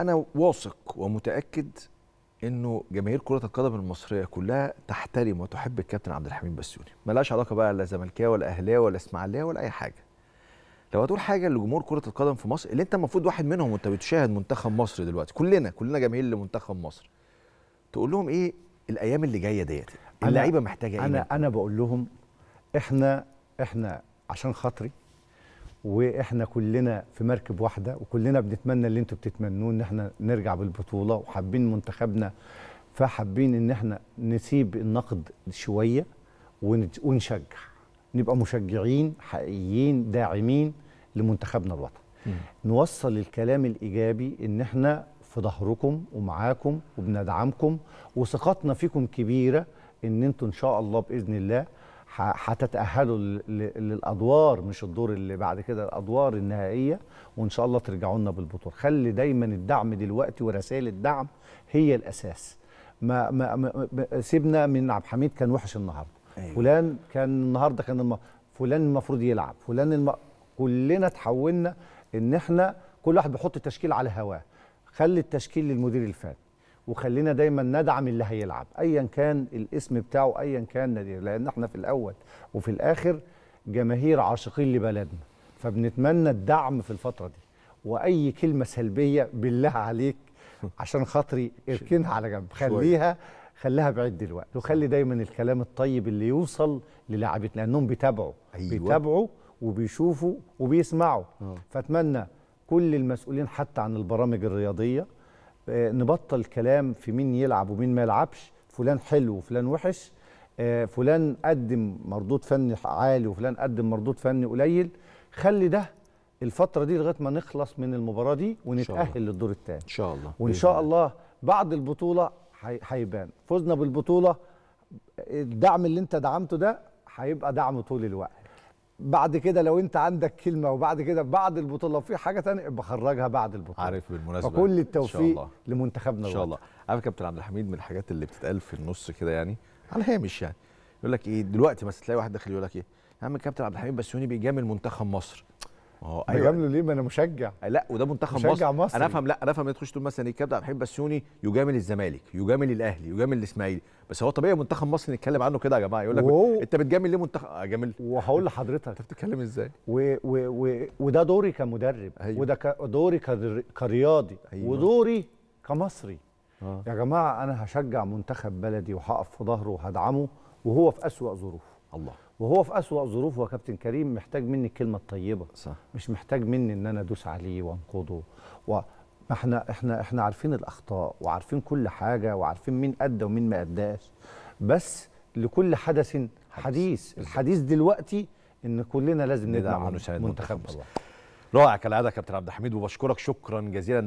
انا واثق ومتاكد انه جماهير كره القدم المصريه كلها تحترم وتحب الكابتن عبد الحميد بسيوني ملهاش علاقه بقى لا زملكاوي ولا اهلاوي ولا اسماعيليه ولا اي حاجه لو هتقول حاجه لجمهور كره القدم في مصر اللي انت المفروض واحد منهم وانت بتشاهد منتخب مصر دلوقتي كلنا كلنا جماهير لمنتخب مصر تقول لهم ايه الايام اللي جايه ديت اللعيبه محتاجه ايه انا انا بقول لهم احنا احنا عشان خاطري واحنا كلنا في مركب واحده وكلنا بنتمنى اللي انتوا بتتمنوه ان احنا نرجع بالبطوله وحابين منتخبنا فحابين ان احنا نسيب النقد شويه ونشجع نبقى مشجعين حقيقيين داعمين لمنتخبنا الوطني نوصل الكلام الايجابي ان احنا في ظهركم ومعاكم وبندعمكم وثقتنا فيكم كبيره ان انتوا ان شاء الله باذن الله هتتاهلوا للادوار مش الدور اللي بعد كده الادوار النهائيه وان شاء الله ترجعوا لنا بالبطوله خلي دايما الدعم دلوقتي ورسائل الدعم هي الاساس ما, ما, ما سيبنا من عبد الحميد كان وحش النهارده أيوة. فلان كان النهارده كان الم... فلان المفروض يلعب فلان الم... كلنا تحولنا ان احنا كل واحد بيحط تشكيل على هواه خلي التشكيل للمدير الفني وخلينا دايما ندعم اللي هيلعب ايا كان الاسم بتاعه ايا كان نادير لان احنا في الاول وفي الاخر جماهير عاشقين لبلدنا فبنتمنى الدعم في الفتره دي واي كلمه سلبيه بالله عليك عشان خاطري اركنها على جنب خليها خليها بعيد دلوقتي وخلي دايما الكلام الطيب اللي يوصل للاعبتنا لانهم بيتابعوا أيوة. بيتابعوا وبيشوفوا وبيسمعوا أوه. فاتمنى كل المسؤولين حتى عن البرامج الرياضيه آه، نبطل كلام في مين يلعب ومين ما يلعبش فلان حلو وفلان وحش آه، فلان قدم مردود فني عالي وفلان قدم مردود فني قليل خلي ده الفتره دي لغايه ما نخلص من المباراه دي ونتاهل للدور الثاني ان شاء الله وان شاء الله بعد البطوله هيبان فزنا بالبطوله الدعم اللي انت دعمته ده هيبقى دعم طول الوقت بعد كده لو انت عندك كلمه وبعد كده بعد البطوله لو في حاجه ثانيه بخرجها بعد البطوله عارف بالمناسبه فكل التوفيق لمنتخبنا ان شاء الله عارف كابتن عبد الحميد من الحاجات اللي بتتقال في النص كده يعني على الهامش يعني يقول لك ايه دلوقتي بس تلاقي واحد داخل يقول لك ايه يا عم كابتن عبد الحميد بسيوني بيجامل منتخب مصر ما هو ايوه بجامله ليه ما انا مشجع لا وده منتخب مشجع مصر. انا افهم لا انا افهم تخش تقول مثلا ايه كابتن عبد الحليم بسيوني يجامل الزمالك يجامل الاهلي يجامل الاسماعيلي بس هو طبيعي منتخب مصر نتكلم عنه كده يا جماعه يقول لك انت بتجامل ليه منتخب اجامل آه، وهقول لحضرتك انت بتتكلم ازاي و... و... و... وده دوري كمدرب أيوة. وده ك... دوري ك... كرياضي أيوة. ودوري كمصري آه. يا جماعه انا هشجع منتخب بلدي وهقف في ظهره وهدعمه وهو في اسوا ظروف الله وهو في أسوأ ظروفه يا كابتن كريم محتاج مني الكلمة الطيبة صح. مش محتاج مني إن أنا أدوس عليه وأنقضه و... ما احنا احنا احنا عارفين الاخطاء وعارفين كل حاجه وعارفين مين ادى ومين ما اداش بس لكل حدث حديث الحديث دلوقتي ان كلنا لازم ندعم منتخب مصر رائع كالعاده كابتن عبد الحميد وبشكرك شكرا جزيلا